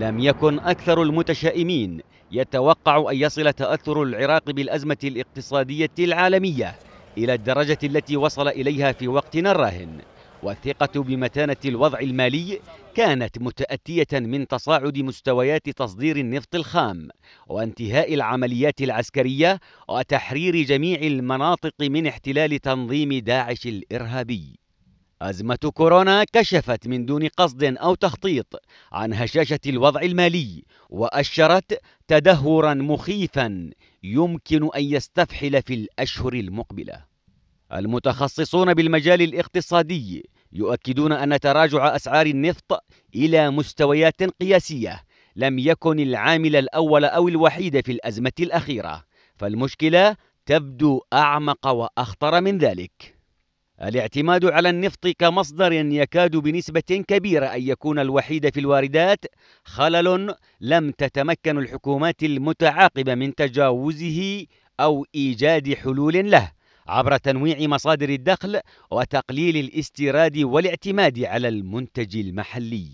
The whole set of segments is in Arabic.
لم يكن أكثر المتشائمين يتوقع أن يصل تأثر العراق بالأزمة الاقتصادية العالمية إلى الدرجة التي وصل إليها في وقتنا الراهن والثقة بمتانة الوضع المالي كانت متأتية من تصاعد مستويات تصدير النفط الخام وانتهاء العمليات العسكرية وتحرير جميع المناطق من احتلال تنظيم داعش الإرهابي أزمة كورونا كشفت من دون قصد أو تخطيط عن هشاشة الوضع المالي وأشرت تدهورا مخيفا يمكن أن يستفحل في الأشهر المقبلة. المتخصصون بالمجال الاقتصادي يؤكدون أن تراجع أسعار النفط إلى مستويات قياسية لم يكن العامل الأول أو الوحيد في الأزمة الأخيرة، فالمشكلة تبدو أعمق وأخطر من ذلك. الاعتماد على النفط كمصدر يكاد بنسبة كبيرة أن يكون الوحيد في الواردات خلل لم تتمكن الحكومات المتعاقبة من تجاوزه أو إيجاد حلول له عبر تنويع مصادر الدخل وتقليل الاستيراد والاعتماد على المنتج المحلي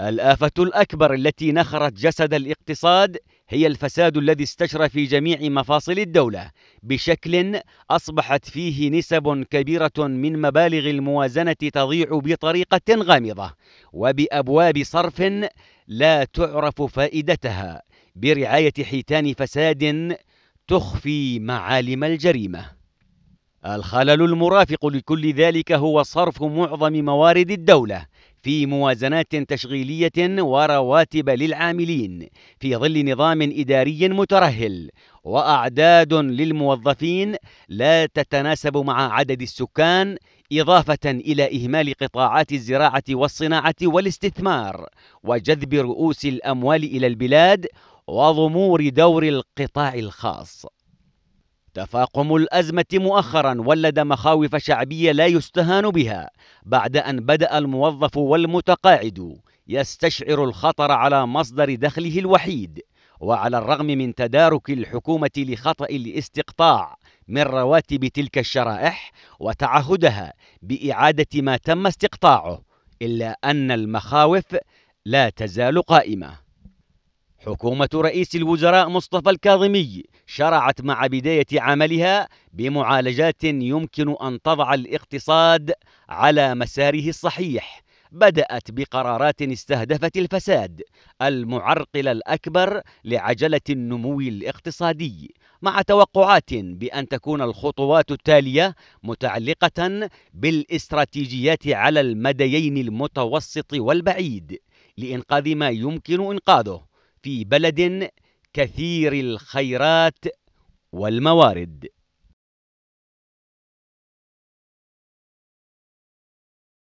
الآفة الأكبر التي نخرت جسد الاقتصاد هي الفساد الذي استشرى في جميع مفاصل الدولة بشكل أصبحت فيه نسب كبيرة من مبالغ الموازنة تضيع بطريقة غامضة وبأبواب صرف لا تعرف فائدتها برعاية حيتان فساد تخفي معالم الجريمه الخلل المرافق لكل ذلك هو صرف معظم موارد الدولة في موازنات تشغيلية ورواتب للعاملين في ظل نظام إداري مترهل وأعداد للموظفين لا تتناسب مع عدد السكان إضافة إلى إهمال قطاعات الزراعة والصناعة والاستثمار وجذب رؤوس الأموال إلى البلاد وضمور دور القطاع الخاص تفاقم الازمه مؤخرا ولد مخاوف شعبيه لا يستهان بها بعد ان بدا الموظف والمتقاعد يستشعر الخطر على مصدر دخله الوحيد وعلى الرغم من تدارك الحكومه لخطا الاستقطاع من رواتب تلك الشرائح وتعهدها باعاده ما تم استقطاعه الا ان المخاوف لا تزال قائمه حكومة رئيس الوزراء مصطفى الكاظمي شرعت مع بداية عملها بمعالجات يمكن أن تضع الاقتصاد على مساره الصحيح بدأت بقرارات استهدفت الفساد المعرقل الأكبر لعجلة النمو الاقتصادي مع توقعات بأن تكون الخطوات التالية متعلقة بالاستراتيجيات على المديين المتوسط والبعيد لإنقاذ ما يمكن إنقاذه في بلد كثير الخيرات والموارد